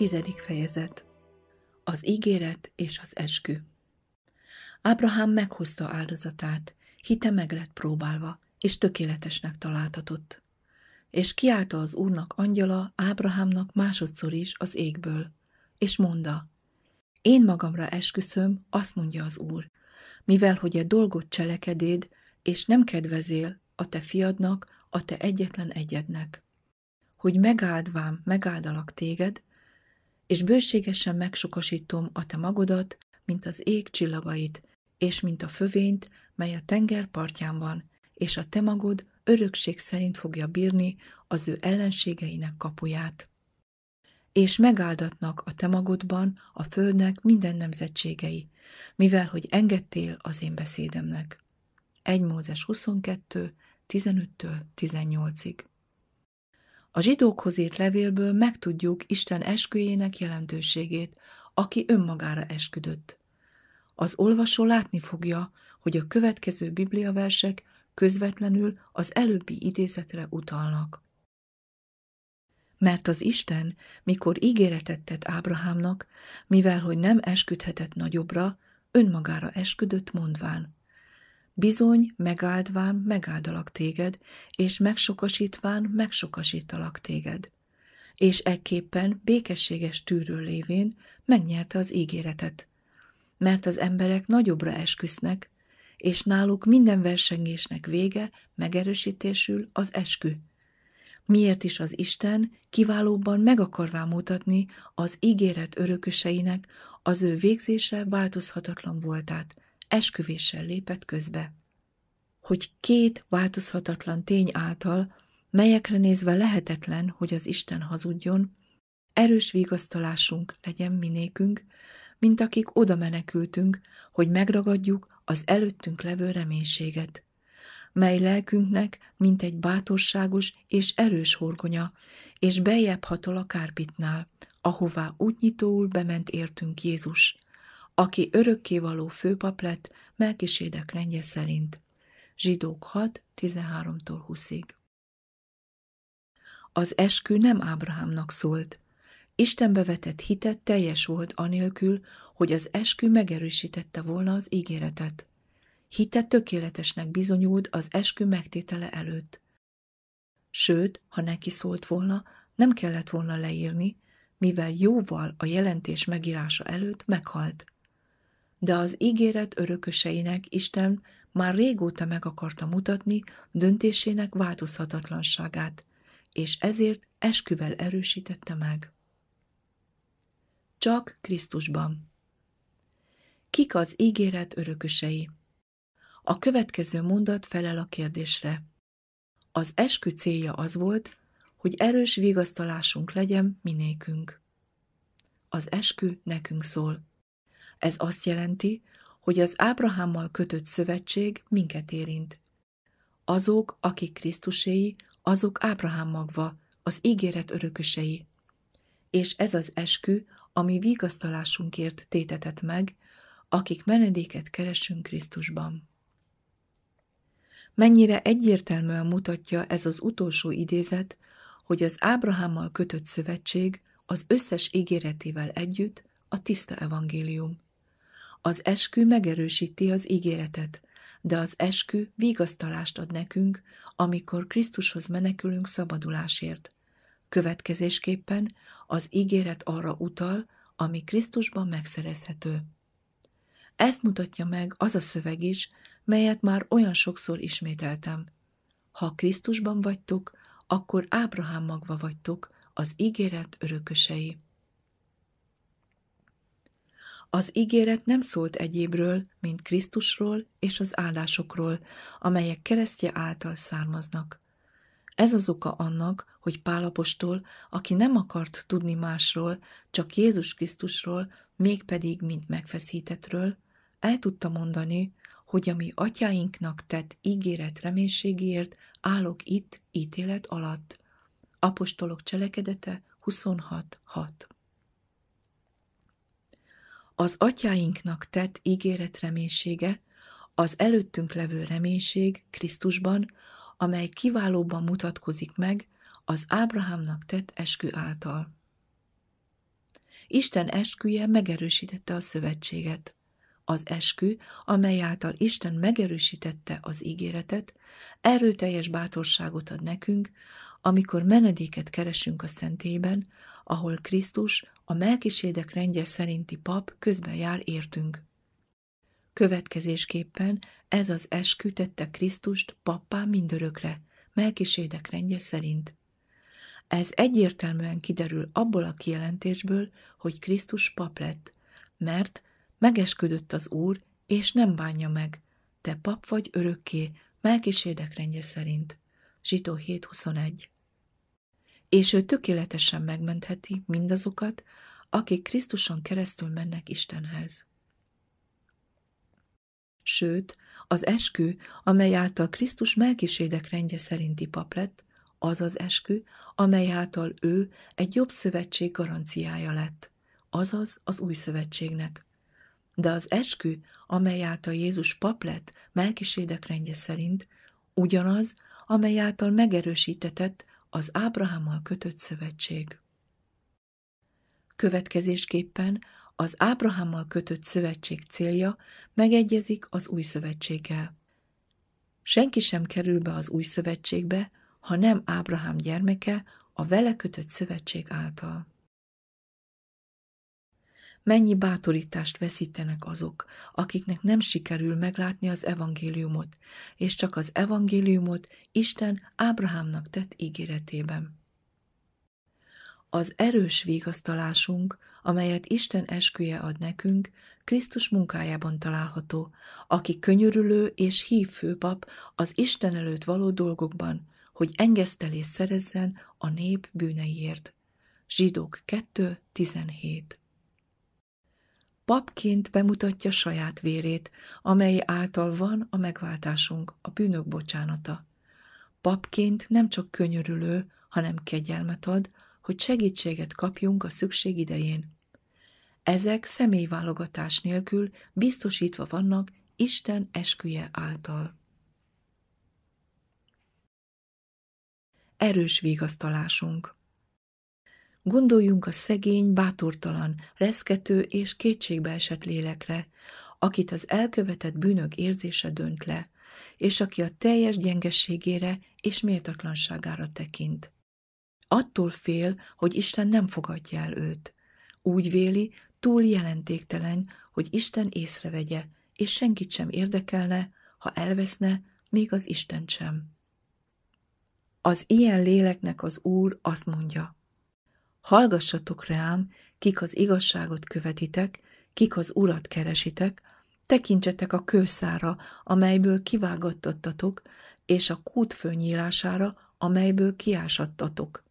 Tizedik fejezet Az ígéret és az eskü Ábrahám meghozta áldozatát, hite meg lett próbálva, és tökéletesnek találtatott. És kiállta az úrnak angyala Ábrahámnak másodszor is az égből, és mondta, én magamra esküszöm, azt mondja az úr, mivel hogy e dolgot cselekedéd, és nem kedvezél a te fiadnak, a te egyetlen egyednek. Hogy megáldvám, megáldalak téged, és bőségesen megsokasítom a te magodat, mint az ég csillagait, és mint a fövényt, mely a tenger partján van, és a te magod örökség szerint fogja bírni az ő ellenségeinek kapuját. És megáldatnak a te magodban a földnek minden nemzetségei, mivel hogy engedtél az én beszédemnek. 1 Mózes 22, 15-től 18-ig. A zsidókhoz írt levélből megtudjuk Isten esküjének jelentőségét, aki önmagára esküdött. Az olvasó látni fogja, hogy a következő bibliaversek közvetlenül az előbbi idézetre utalnak. Mert az Isten, mikor ígéretet tett Ábrahámnak, mivel hogy nem esküdhetett nagyobbra, önmagára esküdött mondván. Bizony, megáldván megáldalak téged, és megsokasítván megsokasítalak téged. És ekképpen békességes tűrő lévén megnyerte az ígéretet. Mert az emberek nagyobbra esküsznek, és náluk minden versengésnek vége megerősítésül az eskü. Miért is az Isten kiválóban meg akarvá mutatni az ígéret örököseinek az ő végzése változhatatlan voltát, esküvéssel lépett közbe, hogy két változhatatlan tény által, melyekre nézve lehetetlen, hogy az Isten hazudjon, erős vigasztalásunk legyen minékünk, mint akik oda menekültünk, hogy megragadjuk az előttünk levő reménységet, mely lelkünknek mint egy bátorságos és erős horgonya, és bejebb hatol a kárpitnál, ahová úgy nyitóul bement értünk Jézus, aki örökkévaló főpap lett Melkisédek rendje szerint. Zsidók 6, 13-tól 20-ig. Az eskü nem Ábrahámnak szólt. Istenbe vetett hitet teljes volt anélkül, hogy az eskü megerősítette volna az ígéretet. Hite tökéletesnek bizonyult az eskü megtétele előtt. Sőt, ha neki szólt volna, nem kellett volna leírni, mivel jóval a jelentés megírása előtt meghalt de az ígéret örököseinek Isten már régóta meg akarta mutatni döntésének változhatatlanságát, és ezért esküvel erősítette meg. Csak Krisztusban. Kik az ígéret örökösei? A következő mondat felel a kérdésre. Az eskü célja az volt, hogy erős vigasztalásunk legyen minékünk. Az eskü nekünk szól. Ez azt jelenti, hogy az Ábrahámmal kötött szövetség minket érint. Azok, akik Krisztuséi, azok Ábrahám magva, az ígéret örökösei. És ez az eskü, ami vigasztalásunkért tétetett meg, akik menedéket keresünk Krisztusban. Mennyire egyértelműen mutatja ez az utolsó idézet, hogy az Ábrahámmal kötött szövetség az összes ígéretével együtt a tiszta evangélium. Az eskü megerősíti az ígéretet, de az eskü vigasztalást ad nekünk, amikor Krisztushoz menekülünk szabadulásért. Következésképpen az ígéret arra utal, ami Krisztusban megszerezhető. Ezt mutatja meg az a szöveg is, melyet már olyan sokszor ismételtem. Ha Krisztusban vagytok, akkor Ábrahám magva vagytok, az ígéret örökösei. Az ígéret nem szólt egyébről, mint Krisztusról és az áldásokról, amelyek keresztje által származnak. Ez az oka annak, hogy Pálapostól, aki nem akart tudni másról, csak Jézus Krisztusról, mégpedig mint megfeszítetről, el tudta mondani, hogy ami atyáinknak tett ígéret reménységéért állok itt ítélet alatt. Apostolok cselekedete 26.6 az atyáinknak tett ígéret reménysége, az előttünk levő reménység Krisztusban, amely kiválóban mutatkozik meg az Ábrahámnak tett eskü által. Isten esküje megerősítette a szövetséget. Az eskü, amely által Isten megerősítette az ígéretet, erőteljes bátorságot ad nekünk, amikor menedéket keresünk a szentében, ahol Krisztus, a melkisédek rendje szerinti pap közben jár értünk. Következésképpen ez az eskü tette Krisztust pappá mindörökre, melkisédek rendje szerint. Ez egyértelműen kiderül abból a kijelentésből, hogy Krisztus pap lett, mert megesküdött az Úr, és nem bánja meg. Te pap vagy örökké, melkisédek rendje szerint. Zsitó 7.21 És ő tökéletesen megmentheti mindazokat, akik Krisztuson keresztül mennek Istenhez. Sőt, az eskü, amely által Krisztus melkisédek rendje szerinti pap lett, az az eskü, amely által ő egy jobb szövetség garanciája lett, azaz az új szövetségnek. De az eskü, amely által Jézus pap lett, melkisédek rendje szerint, ugyanaz, amely által megerősítetett az Ábrahámmal kötött szövetség. Következésképpen az Ábrahámmal kötött szövetség célja megegyezik az új szövetséggel. Senki sem kerül be az új szövetségbe, ha nem Ábrahám gyermeke a vele kötött szövetség által mennyi bátorítást veszítenek azok, akiknek nem sikerül meglátni az evangéliumot, és csak az evangéliumot Isten Ábrahámnak tett ígéretében. Az erős vigasztalásunk, amelyet Isten esküje ad nekünk, Krisztus munkájában található, aki könyörülő és hív főpap az Isten előtt való dolgokban, hogy engesztelés szerezzen a nép bűneiért. Zsidók 2.17 papként bemutatja saját vérét, amely által van a megváltásunk, a bűnök bocsánata. Papként nem csak könyörülő, hanem kegyelmet ad, hogy segítséget kapjunk a szükség idején. Ezek személyválogatás nélkül biztosítva vannak Isten esküje által. Erős vigasztalásunk Gondoljunk a szegény, bátortalan, reszkető és kétségbeesett lélekre, akit az elkövetett bűnök érzése dönt le, és aki a teljes gyengeségére és méltatlanságára tekint. Attól fél, hogy Isten nem fogadja el őt. Úgy véli, túl jelentéktelen, hogy Isten észrevegye, és senkit sem érdekelne, ha elveszne, még az Isten sem. Az ilyen léleknek az Úr azt mondja, Hallgassatok rám, kik az igazságot követitek, kik az urat keresitek, tekintsetek a kőszára, amelyből kivágattattatok, és a kút főnyílására, amelyből kiásattatok.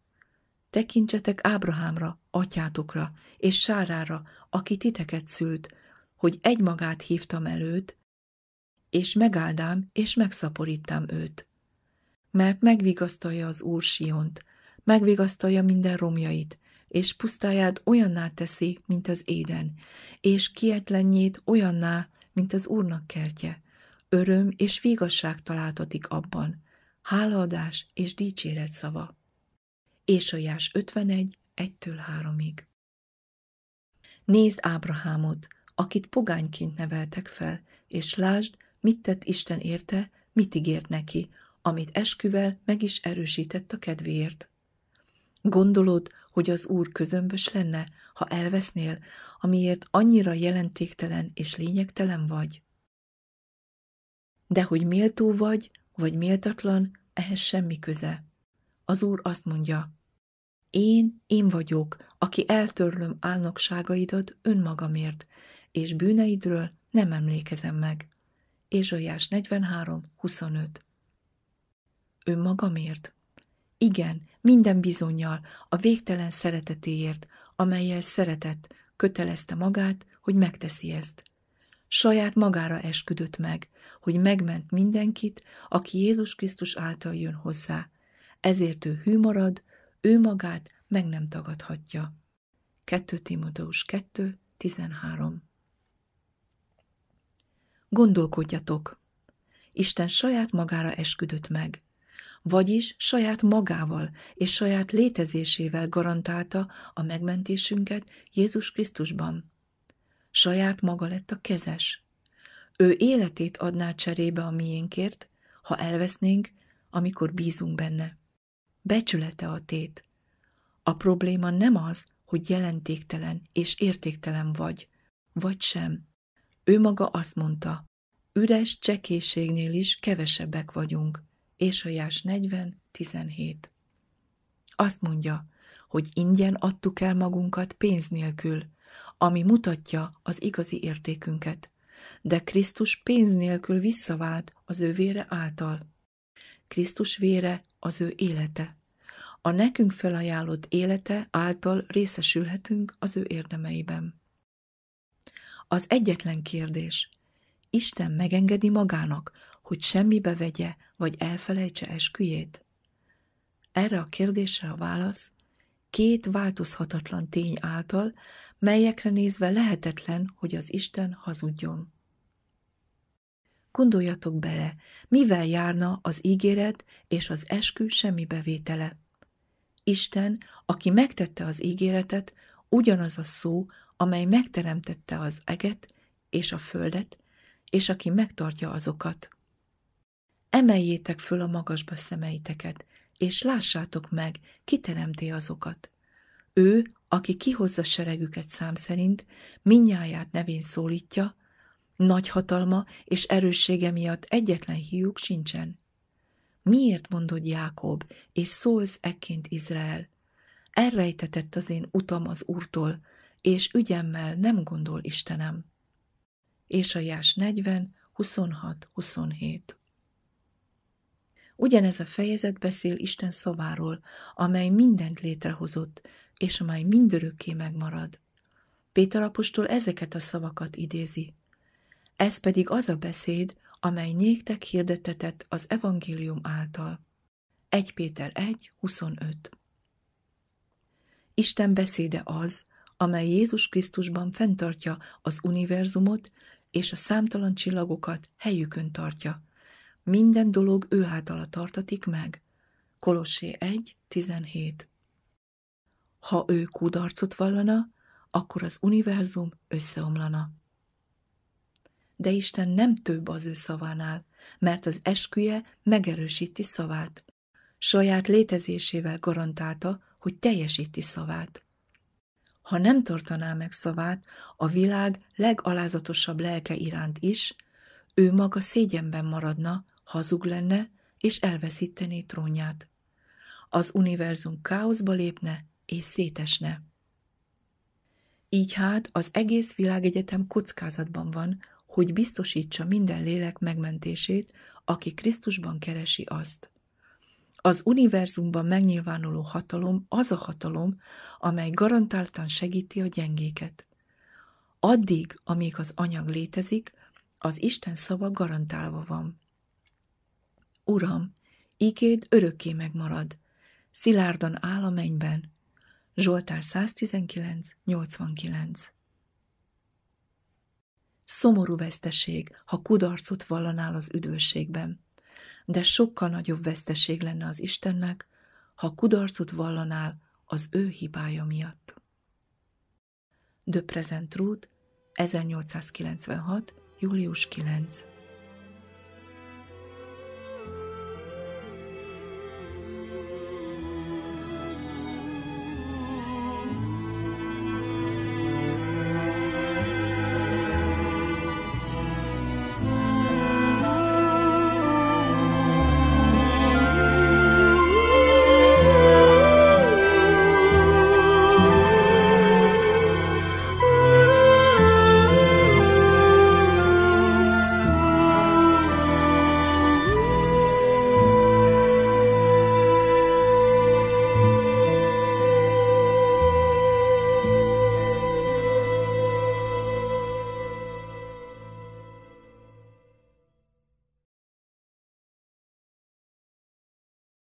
Tekintsetek Ábrahámra, atyátokra, és Sárára, aki titeket szült, hogy egymagát hívtam előt, és megáldám, és megszaporítám őt. Mert megvigasztalja az Úr Siont, megvigasztalja minden romjait, és pusztáját olyanná teszi, mint az éden, és kietlenjét olyanná, mint az Úrnak kertje. Öröm és vigasság találtatik abban, hálaadás és dicséret szava. Jás 51, 1 3-ig. Nézd Ábrahámot, akit pogányként neveltek fel, és lásd, mit tett Isten érte, mit ígért neki, amit esküvel meg is erősített a kedvéért. Gondolod, hogy az Úr közömbös lenne, ha elvesznél, amiért annyira jelentéktelen és lényegtelen vagy? De hogy méltó vagy, vagy méltatlan, ehhez semmi köze. Az Úr azt mondja, én, én vagyok, aki eltörlöm álnokságaidat önmagamért, és bűneidről nem emlékezem meg. Ézsaiás 43.25 Önmagamért? Igen, minden bizonyal a végtelen szeretetéért, amelyel szeretett, kötelezte magát, hogy megteszi ezt. Saját magára esküdött meg, hogy megment mindenkit, aki Jézus Krisztus által jön hozzá. Ezért ő hű marad, ő magát meg nem tagadhatja. 2 Timoteus 2, 13 Gondolkodjatok! Isten saját magára esküdött meg – vagyis saját magával és saját létezésével garantálta a megmentésünket Jézus Krisztusban. Saját maga lett a kezes. Ő életét adná cserébe a miénkért, ha elvesznénk, amikor bízunk benne. Becsülete a tét. A probléma nem az, hogy jelentéktelen és értéktelen vagy, vagy sem. Ő maga azt mondta, üres csekészségnél is kevesebbek vagyunk. Ésajás 40, 17. Azt mondja, hogy ingyen adtuk el magunkat pénz nélkül, ami mutatja az igazi értékünket, de Krisztus pénz nélkül visszavált az ő vére által. Krisztus vére az ő élete. A nekünk felajánlott élete által részesülhetünk az ő érdemeiben. Az egyetlen kérdés. Isten megengedi magának, hogy semmibe vegye, vagy elfelejtse esküjét? Erre a kérdésre a válasz két változhatatlan tény által, melyekre nézve lehetetlen, hogy az Isten hazudjon. Gondoljatok bele, mivel járna az ígéret és az eskü semmi bevétele. Isten, aki megtette az ígéretet, ugyanaz a szó, amely megteremtette az eget és a földet, és aki megtartja azokat. Emeljétek föl a magasba szemeiteket, és lássátok meg, teremté azokat. Ő, aki kihozza seregüket szám szerint, minnyáját nevén szólítja, nagy hatalma és erőssége miatt egyetlen hiúk sincsen. Miért mondod Jákob, és szólsz ekként Izrael? Elrejtetett az én utam az Úrtól, és ügyemmel nem gondol Istenem. És a Jás 40, 26, 27 Ugyanez a fejezet beszél Isten szaváról, amely mindent létrehozott, és amely mindörökké megmarad. Péter apostol ezeket a szavakat idézi. Ez pedig az a beszéd, amely néktek hirdetetett az evangélium által. 1 Péter 1, 25 Isten beszéde az, amely Jézus Krisztusban fenntartja az univerzumot és a számtalan csillagokat helyükön tartja – minden dolog ő általa tartatik meg. Kolossé 17 Ha ő kudarcot vallana, akkor az univerzum összeomlana. De Isten nem több az ő szavánál, mert az esküje megerősíti szavát. Saját létezésével garantálta, hogy teljesíti szavát. Ha nem tartaná meg szavát, a világ legalázatosabb lelke iránt is, ő maga szégyenben maradna, hazug lenne, és elveszítené trónját. Az univerzum káoszba lépne, és szétesne. Így hát az egész világegyetem kockázatban van, hogy biztosítsa minden lélek megmentését, aki Krisztusban keresi azt. Az univerzumban megnyilvánuló hatalom az a hatalom, amely garantáltan segíti a gyengéket. Addig, amíg az anyag létezik, az Isten szava garantálva van. Uram, ígéd örökké megmarad, szilárdan áll a mennyben. Zsoltár 89 Szomorú veszteség, ha kudarcot vallanál az üdvösségben, de sokkal nagyobb veszteség lenne az Istennek, ha kudarcot vallanál az ő hibája miatt. The Present Truth, 1896. július 9